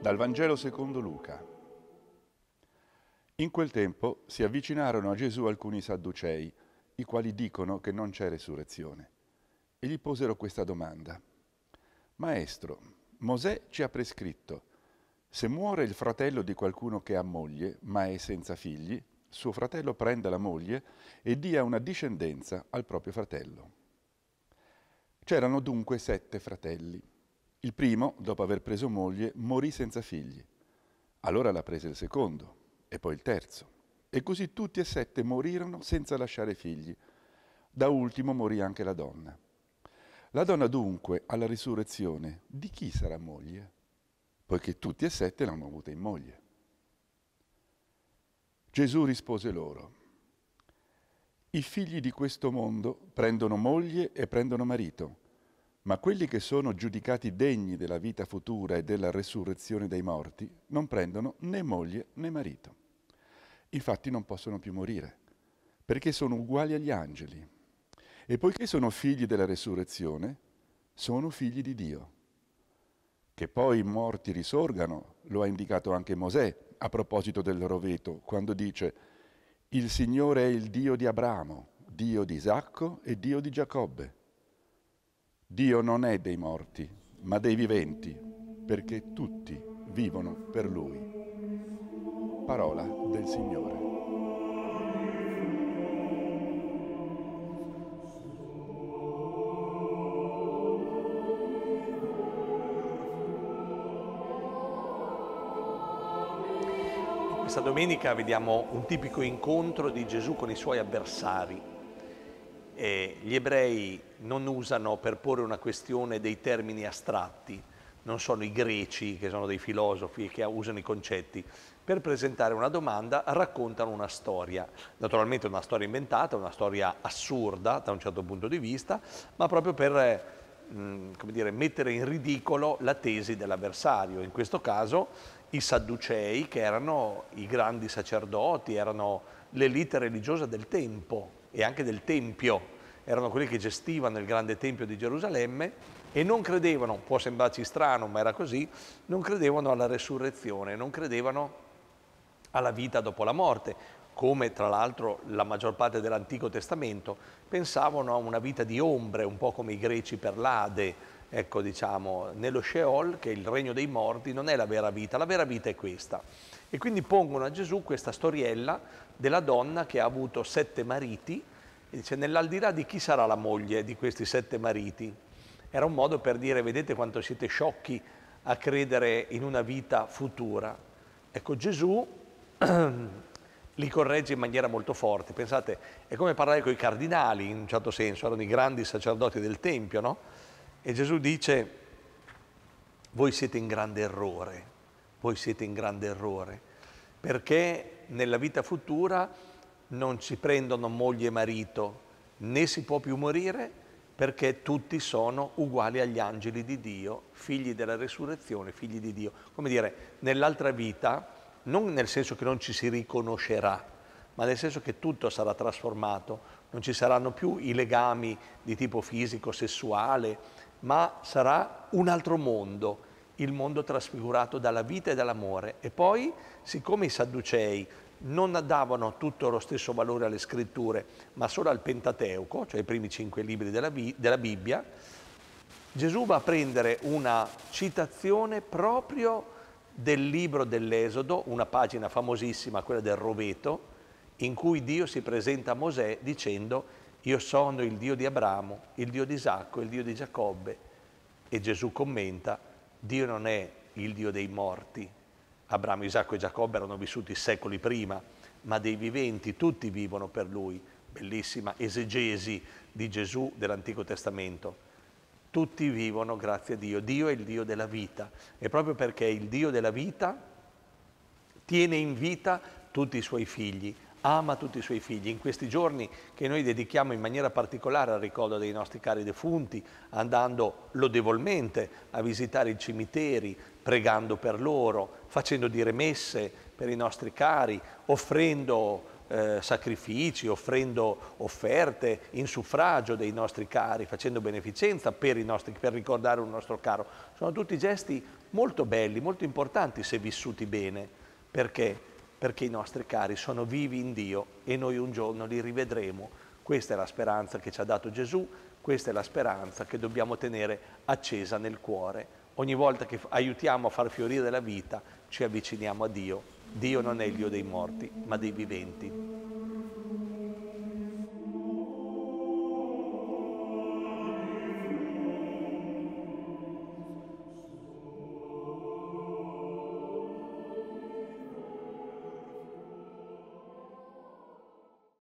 Dal Vangelo secondo Luca. In quel tempo si avvicinarono a Gesù alcuni sadducei, i quali dicono che non c'è resurrezione. E gli posero questa domanda. Maestro, Mosè ci ha prescritto, se muore il fratello di qualcuno che ha moglie, ma è senza figli, suo fratello prenda la moglie e dia una discendenza al proprio fratello. C'erano dunque sette fratelli. Il primo, dopo aver preso moglie, morì senza figli. Allora la prese il secondo e poi il terzo. E così tutti e sette morirono senza lasciare figli. Da ultimo morì anche la donna. La donna dunque, alla risurrezione, di chi sarà moglie? Poiché tutti e sette l'hanno avuta in moglie. Gesù rispose loro, i figli di questo mondo prendono moglie e prendono marito ma quelli che sono giudicati degni della vita futura e della resurrezione dei morti non prendono né moglie né marito. Infatti non possono più morire, perché sono uguali agli angeli. E poiché sono figli della resurrezione, sono figli di Dio. Che poi i morti risorgano, lo ha indicato anche Mosè a proposito del roveto, quando dice, il Signore è il Dio di Abramo, Dio di Isacco e Dio di Giacobbe. Dio non è dei morti, ma dei viventi, perché tutti vivono per Lui. Parola del Signore. Questa domenica vediamo un tipico incontro di Gesù con i suoi avversari, eh, gli ebrei non usano per porre una questione dei termini astratti, non sono i greci che sono dei filosofi che usano i concetti, per presentare una domanda raccontano una storia, naturalmente una storia inventata, una storia assurda da un certo punto di vista, ma proprio per eh, mh, dire, mettere in ridicolo la tesi dell'avversario, in questo caso i sadducei che erano i grandi sacerdoti, erano l'elite religiosa del tempo, e anche del Tempio, erano quelli che gestivano il grande Tempio di Gerusalemme e non credevano, può sembrarci strano ma era così, non credevano alla resurrezione, non credevano alla vita dopo la morte, come tra l'altro la maggior parte dell'Antico Testamento, pensavano a una vita di ombre, un po' come i greci per l'Ade, ecco, diciamo, nello Sheol, che è il regno dei morti, non è la vera vita, la vera vita è questa. E quindi pongono a Gesù questa storiella della donna che ha avuto sette mariti e dice nell'aldilà di chi sarà la moglie di questi sette mariti? Era un modo per dire vedete quanto siete sciocchi a credere in una vita futura. Ecco Gesù li corregge in maniera molto forte. Pensate, è come parlare con i cardinali in un certo senso, erano i grandi sacerdoti del Tempio, no? E Gesù dice, voi siete in grande errore, voi siete in grande errore, perché nella vita futura non si prendono moglie e marito, né si può più morire, perché tutti sono uguali agli angeli di Dio, figli della resurrezione, figli di Dio. Come dire, nell'altra vita, non nel senso che non ci si riconoscerà, ma nel senso che tutto sarà trasformato, non ci saranno più i legami di tipo fisico, sessuale, ma sarà un altro mondo, il mondo trasfigurato dalla vita e dall'amore. E poi, siccome i Sadducei non davano tutto lo stesso valore alle scritture, ma solo al Pentateuco, cioè i primi cinque libri della, della Bibbia, Gesù va a prendere una citazione proprio del libro dell'Esodo, una pagina famosissima, quella del Roveto, in cui Dio si presenta a Mosè dicendo io sono il Dio di Abramo, il Dio di Isacco, il Dio di Giacobbe. E Gesù commenta, Dio non è il Dio dei morti. Abramo, Isacco e Giacobbe erano vissuti secoli prima, ma dei viventi tutti vivono per lui. Bellissima esegesi di Gesù dell'Antico Testamento. Tutti vivono grazie a Dio. Dio è il Dio della vita. E proprio perché è il Dio della vita tiene in vita tutti i suoi figli, ama tutti i suoi figli. In questi giorni che noi dedichiamo in maniera particolare al ricordo dei nostri cari defunti, andando lodevolmente a visitare i cimiteri, pregando per loro, facendo dire messe per i nostri cari, offrendo eh, sacrifici, offrendo offerte in suffragio dei nostri cari, facendo beneficenza per, nostri, per ricordare un nostro caro. Sono tutti gesti molto belli, molto importanti se vissuti bene, perché perché i nostri cari sono vivi in Dio e noi un giorno li rivedremo. Questa è la speranza che ci ha dato Gesù, questa è la speranza che dobbiamo tenere accesa nel cuore. Ogni volta che aiutiamo a far fiorire la vita ci avviciniamo a Dio. Dio non è il Dio dei morti, ma dei viventi.